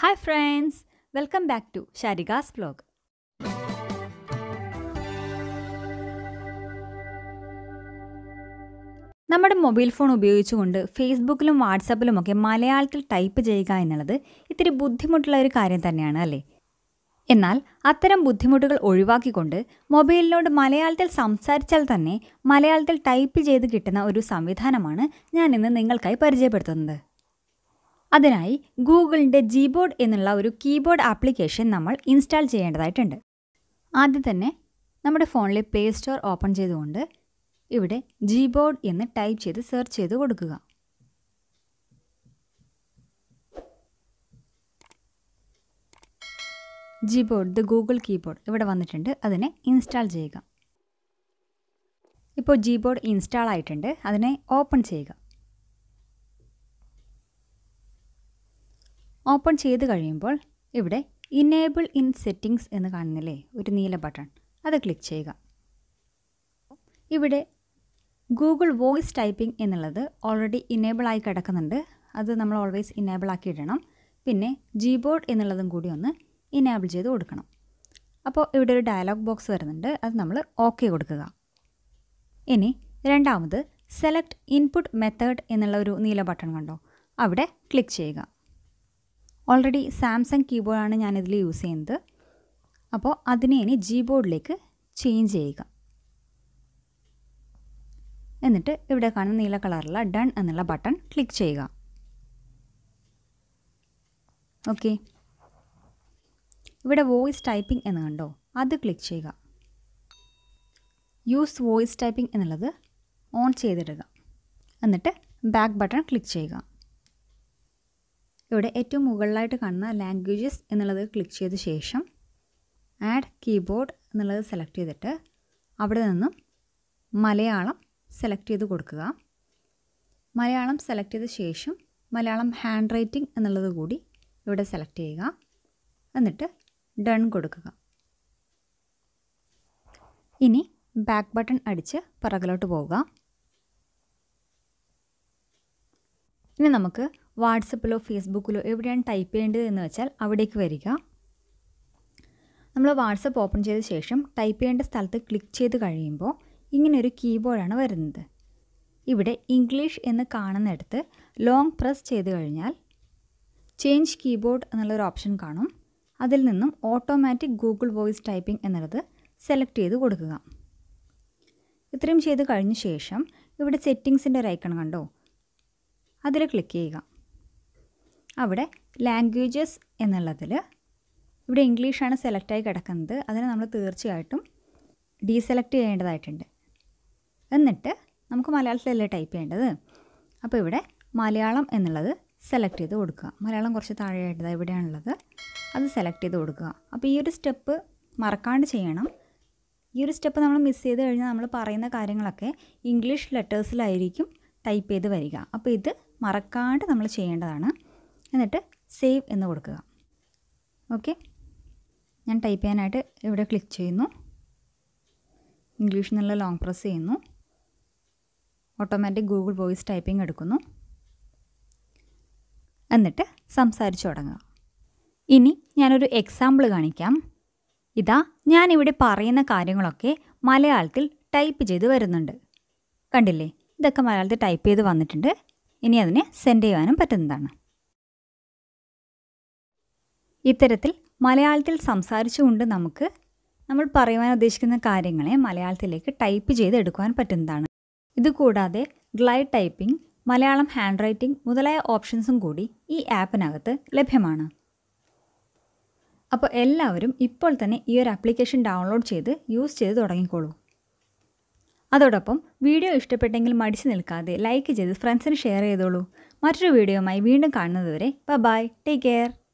hi friends welcome back to Sharika's blog നമ്മുടെ mobile phone ഉപയോഗിച്ചുകൊണ്ട് ഫേസ്ബുക്കിലും ഒക്കെ മലയാളത്തിൽ ടൈപ്പ് ചെയ്യുക എന്നുള്ളത് ഇത്തിരി ബുദ്ധിമുട്ടുള്ള ഒരു കാര്യം തന്നെയാണ് അല്ലേ എന്നാൽ അത്തരം ബുദ്ധിമുട്ടുകൾ ഒഴിവാക്കിക്കൊണ്ട് മൊബൈലിനോട് മലയാളത്തിൽ സംസാരിച്ചാൽ തന്നെ മലയാളത്തിൽ ടൈപ്പ് ചെയ്ത് കിട്ടുന്ന ഒരു സംവിധാനമാണ് ഞാൻ ഇന്ന് നിങ്ങൾക്കായി പരിചയപ്പെടുത്തുന്നത് അതിനായി ഗൂഗിളിൻ്റെ ജീബോർഡ് എന്നുള്ള ഒരു കീബോർഡ് ആപ്ലിക്കേഷൻ നമ്മൾ ഇൻസ്റ്റാൾ ചെയ്യേണ്ടതായിട്ടുണ്ട് ആദ്യം തന്നെ നമ്മുടെ ഫോണിലെ പ്ലേ സ്റ്റോർ ഓപ്പൺ ചെയ്തുകൊണ്ട് ഇവിടെ ജീബോർഡ് എന്ന് ടൈപ്പ് ചെയ്ത് സെർച്ച് ചെയ്ത് കൊടുക്കുക ജീബോർഡ് ദ ഗൂഗിൾ കീബോർഡ് ഇവിടെ വന്നിട്ടുണ്ട് അതിനെ ഇൻസ്റ്റാൾ ചെയ്യുക ഇപ്പോൾ ജീബോർഡ് ഇൻസ്റ്റാൾ ആയിട്ടുണ്ട് അതിനെ ഓപ്പൺ ചെയ്യുക ഓപ്പൺ ചെയ്ത് കഴിയുമ്പോൾ ഇവിടെ ഇനേബിൾ ഇൻ സെറ്റിംഗ്സ് എന്ന് കാണുന്നില്ലേ ഒരു നീല ബട്ടൺ അത് ക്ലിക്ക് ചെയ്യുക ഇവിടെ ഗൂഗിൾ വോയിസ് ടൈപ്പിംഗ് എന്നുള്ളത് ഓൾറെഡി ഇനേബിൾ ആയി കിടക്കുന്നുണ്ട് അത് നമ്മൾ ഓൾവേസ് ഇനേബിൾ ആക്കി ഇടണം പിന്നെ ജീബോർഡ് എന്നുള്ളതും കൂടി ഒന്ന് ഇനേബിൾ ചെയ്ത് കൊടുക്കണം അപ്പോൾ ഇവിടെ ഒരു ഡയലോഗ് ബോക്സ് വരുന്നുണ്ട് അത് നമ്മൾ ഓക്കെ കൊടുക്കുക ഇനി രണ്ടാമത് സെലക്ട് ഇൻപുട്ട് മെത്തേഡ് എന്നുള്ള ഒരു നീല ബട്ടൺ കണ്ടോ അവിടെ ക്ലിക്ക് ചെയ്യുക ഓൾറെഡി സാംസങ് കീബോർഡാണ് ഞാനിതിൽ യൂസ് ചെയ്യുന്നത് അപ്പോൾ അതിനെ ഇനി ജി ബോർഡിലേക്ക് ചേഞ്ച് ചെയ്യുക എന്നിട്ട് ഇവിടെ കാണുന്ന നീല കളറുള്ള ഡൺ എന്നുള്ള ബട്ടൺ ക്ലിക്ക് ചെയ്യുക ഓക്കെ ഇവിടെ വോയിസ് ടൈപ്പിംഗ് എന്ന് കണ്ടോ അത് ക്ലിക്ക് ചെയ്യുക യൂസ് വോയിസ് ടൈപ്പിംഗ് എന്നുള്ളത് ഓൺ ചെയ്തിടുക എന്നിട്ട് ബാക്ക് ബട്ടൺ ക്ലിക്ക് ചെയ്യുക ഇവിടെ ഏറ്റവും മുകളിലായിട്ട് കാണുന്ന ലാംഗ്വേജസ് എന്നുള്ളത് ക്ലിക്ക് ചെയ്ത ശേഷം ആഡ് കീബോർഡ് എന്നുള്ളത് സെലക്ട് ചെയ്തിട്ട് അവിടെ നിന്നും മലയാളം സെലക്ട് ചെയ്ത് കൊടുക്കുക മലയാളം സെലക്ട് ചെയ്ത ശേഷം മലയാളം ഹാൻഡ് റൈറ്റിംഗ് എന്നുള്ളത് കൂടി ഇവിടെ സെലക്ട് ചെയ്യുക എന്നിട്ട് ഡൺ കൊടുക്കുക ഇനി ബാക്ക് ബട്ടൺ അടിച്ച് പിറകിലോട്ട് പോവുക ഇനി നമുക്ക് വാട്സപ്പിലോ ഫേസ്ബുക്കിലോ എവിടെയാണ് ടൈപ്പ് ചെയ്യേണ്ടത് എന്ന് വെച്ചാൽ അവിടേക്ക് വരിക നമ്മൾ വാട്സപ്പ് ഓപ്പൺ ചെയ്ത ശേഷം ടൈപ്പ് ചെയ്യേണ്ട സ്ഥലത്ത് ക്ലിക്ക് ചെയ്ത് കഴിയുമ്പോൾ ഇങ്ങനൊരു കീബോർഡാണ് വരുന്നത് ഇവിടെ ഇംഗ്ലീഷ് എന്ന് കാണുന്നിടത്ത് ലോങ് പ്രസ് ചെയ്ത് കഴിഞ്ഞാൽ ചേഞ്ച് കീബോർഡ് എന്നുള്ളൊരു ഓപ്ഷൻ കാണും അതിൽ നിന്നും ഓട്ടോമാറ്റിക് ഗൂഗിൾ വോയിസ് ടൈപ്പിംഗ് എന്നുള്ളത് സെലക്ട് ചെയ്ത് കൊടുക്കുക ഇത്രയും ചെയ്ത് കഴിഞ്ഞ ശേഷം ഇവിടെ സെറ്റിങ്സിൻ്റെ ഒരു ഐക്കൺ കണ്ടോ അതിൽ ക്ലിക്ക് ചെയ്യുക അവിടെ ലാംഗ്വേജസ് എന്നുള്ളതിൽ ഇവിടെ ഇംഗ്ലീഷാണ് സെലക്റ്റായി കിടക്കുന്നത് അതിനെ നമ്മൾ തീർച്ചയായിട്ടും ഡീസെലക്ട് ചെയ്യേണ്ടതായിട്ടുണ്ട് എന്നിട്ട് നമുക്ക് മലയാളത്തിലല്ലേ ടൈപ്പ് ചെയ്യേണ്ടത് അപ്പോൾ ഇവിടെ മലയാളം എന്നുള്ളത് സെലക്ട് ചെയ്ത് കൊടുക്കുക മലയാളം കുറച്ച് താഴെയായിട്ടത് എവിടെയാണുള്ളത് അത് സെലക്ട് ചെയ്ത് കൊടുക്കുക അപ്പോൾ ഈ ഒരു സ്റ്റെപ്പ് മറക്കാണ്ട് ചെയ്യണം ഈ ഒരു സ്റ്റെപ്പ് നമ്മൾ മിസ് ചെയ്ത് കഴിഞ്ഞാൽ നമ്മൾ പറയുന്ന കാര്യങ്ങളൊക്കെ ഇംഗ്ലീഷ് ലെറ്റേഴ്സിലായിരിക്കും ടൈപ്പ് ചെയ്ത് വരിക അപ്പോൾ ഇത് മറക്കാണ്ട് നമ്മൾ ചെയ്യേണ്ടതാണ് എന്നിട്ട് സേവ് എന്ന് കൊടുക്കുക ഓക്കെ ഞാൻ ടൈപ്പ് ചെയ്യാനായിട്ട് ഇവിടെ ക്ലിക്ക് ചെയ്യുന്നു ഇംഗ്ലീഷ് നല്ല ലോങ് പ്രസ് ചെയ്യുന്നു ഓട്ടോമാറ്റിക് ഗൂഗിൾ വോയിസ് ടൈപ്പിംഗ് എടുക്കുന്നു എന്നിട്ട് സംസാരിച്ചു തുടങ്ങുക ഇനി ഞാനൊരു എക്സാമ്പിൾ കാണിക്കാം ഇതാ ഞാനിവിടെ പറയുന്ന കാര്യങ്ങളൊക്കെ മലയാളത്തിൽ ടൈപ്പ് ചെയ്ത് വരുന്നുണ്ട് കണ്ടില്ലേ ഇതൊക്കെ മലയാളത്തിൽ ടൈപ്പ് ചെയ്ത് വന്നിട്ടുണ്ട് ഇനി അതിനെ സെൻഡ് ചെയ്യാനും പറ്റുന്നതാണ് ഇത്തരത്തിൽ മലയാളത്തിൽ സംസാരിച്ചുകൊണ്ട് നമുക്ക് നമ്മൾ പറയുവാൻ ഉദ്ദേശിക്കുന്ന കാര്യങ്ങളെ മലയാളത്തിലേക്ക് ടൈപ്പ് എടുക്കുവാൻ പറ്റുന്നതാണ് ഇതുകൂടാതെ glide typing Malayalam handwriting മുതലായ ഓപ്ഷൻസും കൂടി ഈ ആപ്പിനകത്ത് ലഭ്യമാണ് അപ്പോൾ എല്ലാവരും ഇപ്പോൾ തന്നെ ഈ ഒരു ആപ്ലിക്കേഷൻ ഡൗൺലോഡ് ചെയ്ത് യൂസ് ചെയ്ത് തുടങ്ങിക്കോളൂ അതോടൊപ്പം വീഡിയോ ഇഷ്ടപ്പെട്ടെങ്കിൽ മടിച്ചു നിൽക്കാതെ ലൈക്ക് ചെയ്ത് ഫ്രണ്ട്സിന് ഷെയർ ചെയ്തോളൂ മറ്റൊരു വീഡിയോയുമായി വീണ്ടും കാണുന്നതുവരെ ബൈ ടേക്ക് കെയർ